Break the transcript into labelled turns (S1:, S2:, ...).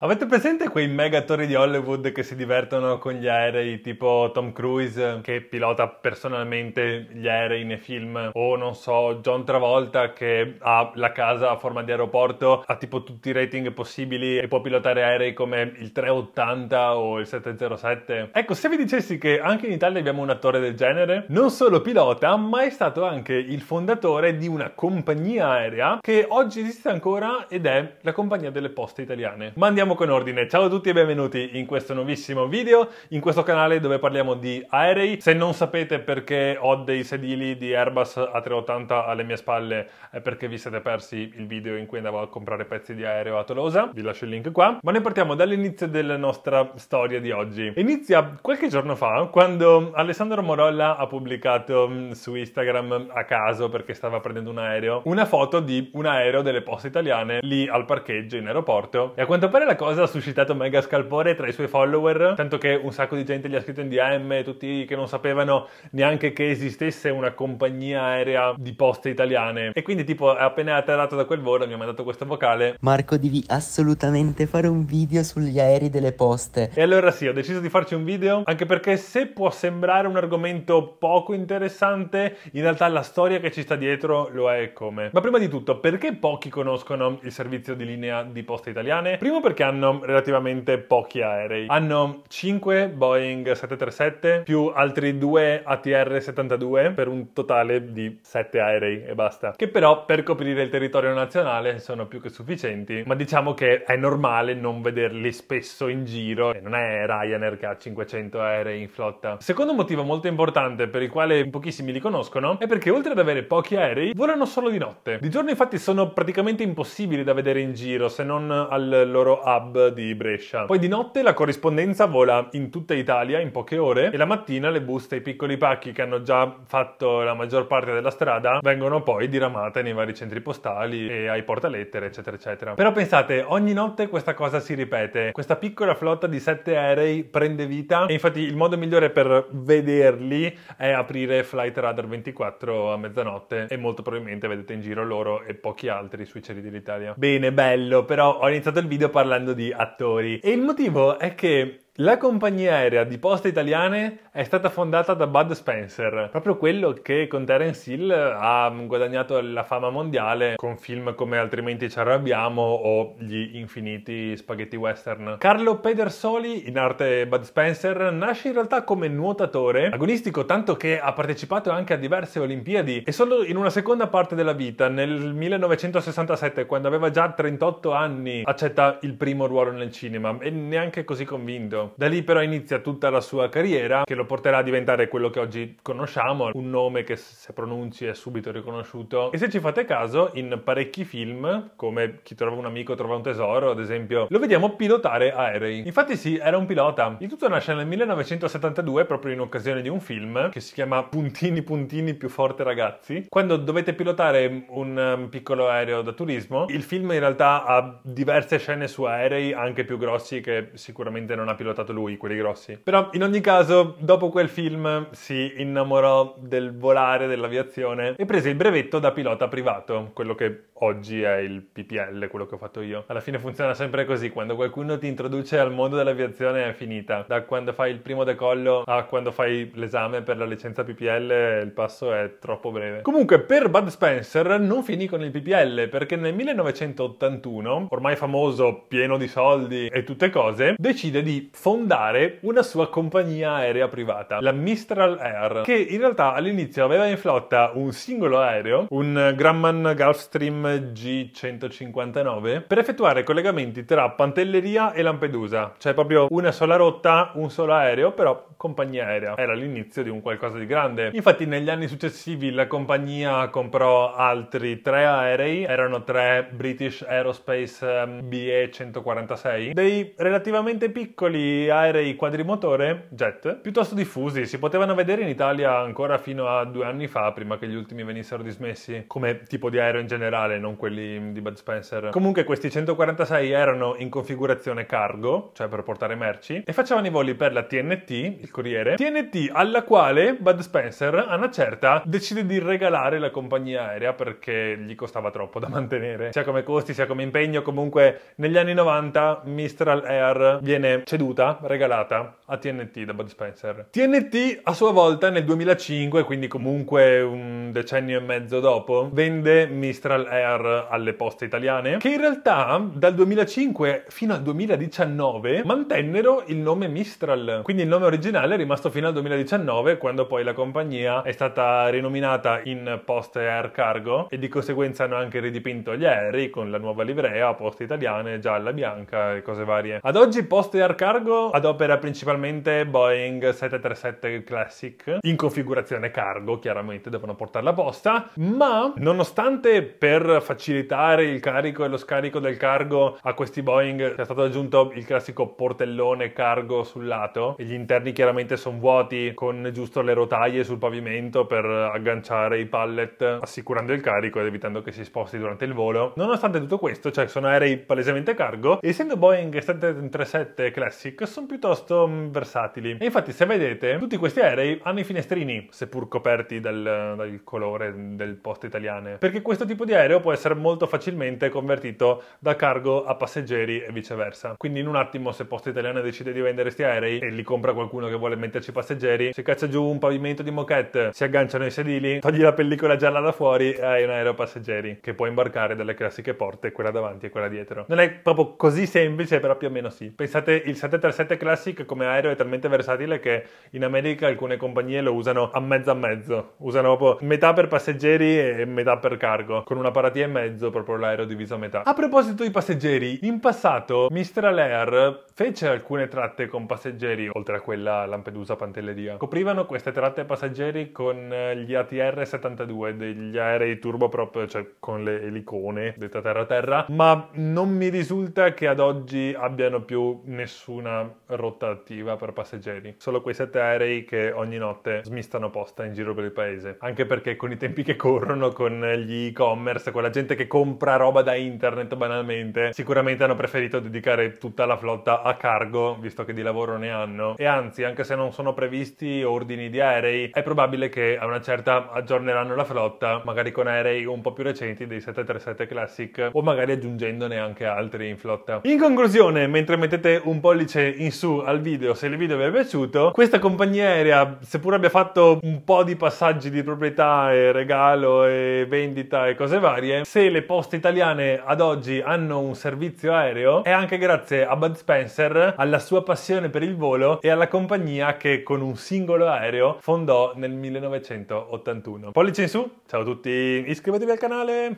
S1: Avete presente quei mega attori di Hollywood che si divertono con gli aerei, tipo Tom Cruise che pilota personalmente gli aerei nei film, o non so, John Travolta che ha la casa a forma di aeroporto, ha tipo tutti i rating possibili e può pilotare aerei come il 380 o il 707? Ecco, se vi dicessi che anche in Italia abbiamo un attore del genere, non solo pilota, ma è stato anche il fondatore di una compagnia aerea che oggi esiste ancora ed è la compagnia delle poste italiane. Ma andiamo Partiamo con ordine. Ciao a tutti e benvenuti in questo nuovissimo video, in questo canale dove parliamo di aerei. Se non sapete perché ho dei sedili di Airbus A380 alle mie spalle è perché vi siete persi il video in cui andavo a comprare pezzi di aereo a Tolosa, vi lascio il link qua. Ma noi partiamo dall'inizio della nostra storia di oggi. Inizia qualche giorno fa quando Alessandro Morolla ha pubblicato mm, su Instagram a caso perché stava prendendo un aereo una foto di un aereo delle poste italiane lì al parcheggio in aeroporto e a quanto pare la cosa ha suscitato mega scalpore tra i suoi follower, tanto che un sacco di gente gli ha scritto in DM, tutti che non sapevano neanche che esistesse una compagnia aerea di poste italiane. E quindi tipo appena atterrato da quel volo mi ha mandato questo vocale. Marco devi assolutamente fare un video sugli aerei delle poste. E allora sì, ho deciso di farci un video, anche perché se può sembrare un argomento poco interessante, in realtà la storia che ci sta dietro lo è come. Ma prima di tutto, perché pochi conoscono il servizio di linea di poste italiane? Primo perché hanno relativamente pochi aerei. Hanno 5 Boeing 737 più altri 2 ATR-72 per un totale di 7 aerei e basta. Che però per coprire il territorio nazionale sono più che sufficienti, ma diciamo che è normale non vederli spesso in giro e non è Ryanair che ha 500 aerei in flotta. Secondo motivo molto importante per il quale pochissimi li conoscono è perché oltre ad avere pochi aerei volano solo di notte. Di giorno infatti sono praticamente impossibili da vedere in giro se non al loro hub hub di Brescia. Poi di notte la corrispondenza vola in tutta Italia in poche ore e la mattina le buste e i piccoli pacchi che hanno già fatto la maggior parte della strada vengono poi diramate nei vari centri postali e ai portalettere eccetera eccetera. Però pensate, ogni notte questa cosa si ripete, questa piccola flotta di sette aerei prende vita e infatti il modo migliore per vederli è aprire Flight Radar 24 a mezzanotte e molto probabilmente vedete in giro loro e pochi altri sui cieli dell'Italia. Bene, bello, però ho iniziato il video parlando parlando di attori e il motivo è che la compagnia aerea di poste italiane è stata fondata da Bud Spencer, proprio quello che con Terence Hill ha guadagnato la fama mondiale con film come Altrimenti ci arrabbiamo o Gli infiniti spaghetti western. Carlo Pedersoli, in arte Bud Spencer, nasce in realtà come nuotatore, agonistico tanto che ha partecipato anche a diverse Olimpiadi e solo in una seconda parte della vita, nel 1967, quando aveva già 38 anni, accetta il primo ruolo nel cinema e neanche così convinto. Da lì però inizia tutta la sua carriera che lo porterà a diventare quello che oggi conosciamo, un nome che se pronunci è subito riconosciuto. E se ci fate caso, in parecchi film, come Chi trova un amico trova un tesoro, ad esempio, lo vediamo pilotare aerei. Infatti sì, era un pilota. Il tutto nasce nel 1972 proprio in occasione di un film che si chiama Puntini puntini più forte ragazzi. Quando dovete pilotare un um, piccolo aereo da turismo, il film in realtà ha diverse scene su aerei anche più grossi che sicuramente non ha pilotato portato lui, quelli grossi. Però in ogni caso, dopo quel film si innamorò del volare, dell'aviazione e prese il brevetto da pilota privato, quello che oggi è il PPL, quello che ho fatto io. Alla fine funziona sempre così, quando qualcuno ti introduce al mondo dell'aviazione è finita. Da quando fai il primo decollo a quando fai l'esame per la licenza PPL il passo è troppo breve. Comunque per Bud Spencer non finì con il PPL perché nel 1981, ormai famoso, pieno di soldi e tutte cose, decide di fondare una sua compagnia aerea privata, la Mistral Air, che in realtà all'inizio aveva in flotta un singolo aereo, un Grumman Gulfstream G159, per effettuare collegamenti tra Pantelleria e Lampedusa, cioè proprio una sola rotta, un solo aereo, però compagnia aerea. Era l'inizio di un qualcosa di grande. Infatti negli anni successivi la compagnia comprò altri tre aerei, erano tre British Aerospace ehm, BE 146, dei relativamente piccoli aerei quadrimotore jet piuttosto diffusi, si potevano vedere in Italia ancora fino a due anni fa, prima che gli ultimi venissero dismessi, come tipo di aereo in generale, non quelli di Bud Spencer. Comunque questi 146 erano in configurazione cargo, cioè per portare merci, e facevano i voli per la TNT, il Corriere, TNT alla quale Bud Spencer, a una certa, decide di regalare la compagnia aerea perché gli costava troppo da mantenere, sia come costi, sia come impegno, comunque negli anni 90 Mistral Air viene ceduto venduta, regalata a TNT da Bud Spencer. TNT a sua volta nel 2005, quindi comunque un decennio e mezzo dopo, vende Mistral Air alle poste italiane, che in realtà dal 2005 fino al 2019 mantennero il nome Mistral. Quindi il nome originale è rimasto fino al 2019, quando poi la compagnia è stata rinominata in Poste Air Cargo e di conseguenza hanno anche ridipinto gli aerei con la nuova livrea, poste italiane, gialla, bianca e cose varie. Ad oggi Poste Air Cargo ad opera principalmente Boeing 737 Classic in configurazione cargo, chiaramente devono portarla apposta, ma nonostante per facilitare il carico e lo scarico del cargo a questi Boeing sia stato aggiunto il classico portellone cargo sul lato e gli interni chiaramente sono vuoti con giusto le rotaie sul pavimento per agganciare i pallet assicurando il carico ed evitando che si sposti durante il volo. Nonostante tutto questo, cioè sono aerei palesemente cargo, essendo Boeing 737 Classic Pacific sono piuttosto mm, versatili. E infatti se vedete, tutti questi aerei hanno i finestrini, seppur coperti dal, dal colore del posto italiano. perché questo tipo di aereo può essere molto facilmente convertito da cargo a passeggeri e viceversa. Quindi in un attimo se posto italiano decide di vendere questi aerei e li compra qualcuno che vuole metterci passeggeri, si caccia giù un pavimento di moquette, si agganciano i sedili, togli la pellicola gialla da fuori e hai un aereo passeggeri che può imbarcare dalle classiche porte, quella davanti e quella dietro. Non è proprio così semplice, però più o meno sì. Pensate il 730 737 Classic come aereo è talmente versatile che in America alcune compagnie lo usano a mezzo a mezzo, usano proprio metà per passeggeri e metà per cargo, con una paratia e mezzo proprio l'aereo diviso a metà. A proposito di passeggeri, in passato Mistral Air fece alcune tratte con passeggeri, oltre a quella Lampedusa-Pantelleria. Coprivano queste tratte passeggeri con eh, gli ATR 72, degli aerei turboprop, cioè con le elicone, detta terra-terra, ma non mi risulta che ad oggi abbiano più nessuna una rotta attiva per passeggeri. Solo quei sette aerei che ogni notte smistano posta in giro per il paese. Anche perché con i tempi che corrono, con gli e-commerce, con la gente che compra roba da internet banalmente, sicuramente hanno preferito dedicare tutta la flotta a cargo, visto che di lavoro ne hanno. E anzi, anche se non sono previsti ordini di aerei, è probabile che a una certa aggiorneranno la flotta, magari con aerei un po' più recenti dei 737 Classic o magari aggiungendone anche altri in flotta. In conclusione, mentre mettete un pollice in su al video se il video vi è piaciuto. Questa compagnia aerea, seppur abbia fatto un po' di passaggi di proprietà e regalo e vendita e cose varie, se le poste italiane ad oggi hanno un servizio aereo è anche grazie a Bud Spencer, alla sua passione per il volo e alla compagnia che con un singolo aereo fondò nel 1981. Pollice in su, ciao a tutti, iscrivetevi al canale!